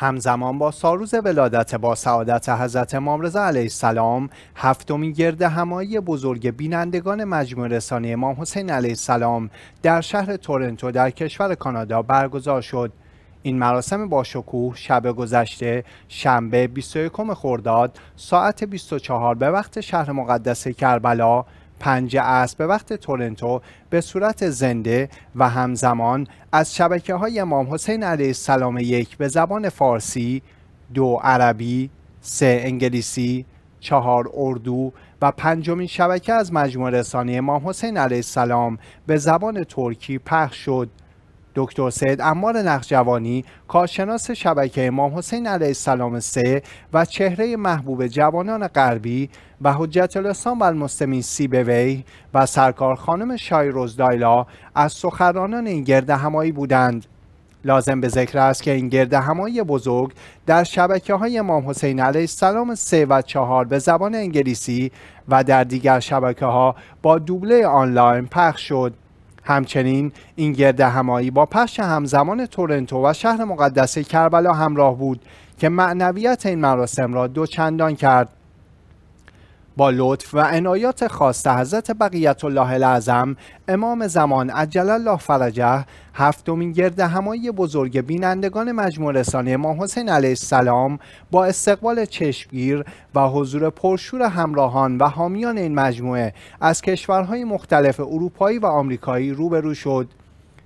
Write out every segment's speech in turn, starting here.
همزمان با ساروز ولادت با سعادت حضرت امام رضا علیه السلام هفتمین گرد همایی بزرگ بینندگان مجموع رسانه امام حسین علیه السلام در شهر تورنتو در کشور کانادا برگزار شد این مراسم با شکوه شب گذشته شنبه 21 خرداد ساعت 24 به وقت شهر مقدس کربلا پنج اسب به وقت تورنتو به صورت زنده و همزمان از شبکه های امام حسین علیه السلام یک به زبان فارسی، دو عربی، سه انگلیسی، چهار اردو و پنجمین شبکه از مجموع رسانه امام حسین علیه السلام به زبان ترکی پخش شد دکتر سید امار نقجوانی کارشناس شبکه امام حسین علیه السلام سه و چهره محبوب جوانان غربی و حجت الاسلام و المسلمین سی وی و سرکار خانم شایروز دایلا از سخرانان این گرده همایی بودند لازم به ذکر است که این گرد همایی بزرگ در شبکه های امام حسین علیه السلام سه و چهار به زبان انگلیسی و در دیگر شبکه ها با دوبله آنلاین پخش شد همچنین این گرد همایی با پشت همزمان تورنتو و شهر مقدس کربلا همراه بود که معنویت این مراسم را دوچندان کرد با لطف و عنایات خاص حضرت بقیت الله الاعظم امام زمان عجل الله فرجه هفتمین گرد همایی بزرگ بینندگان مجموع رسانه امام حسین علیه السلام با استقبال چشمگیر و حضور پرشور همراهان و حامیان این مجموعه از کشورهای مختلف اروپایی و آمریکایی روبرو شد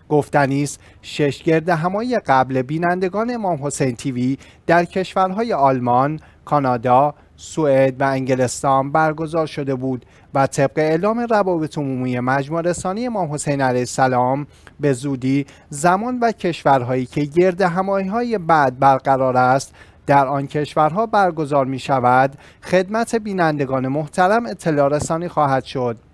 گفتنی شش گرد همایی قبل بینندگان امام حسین تیوی در کشورهای آلمان، کانادا، سوئد و انگلستان برگزار شده بود و طبق اعلام روابط عمومی مجموع رسانی امام حسین علیه السلام به زودی زمان و کشورهایی که گرد همایی های بعد برقرار است در آن کشورها برگزار می شود خدمت بینندگان محترم اطلاع رسانی خواهد شد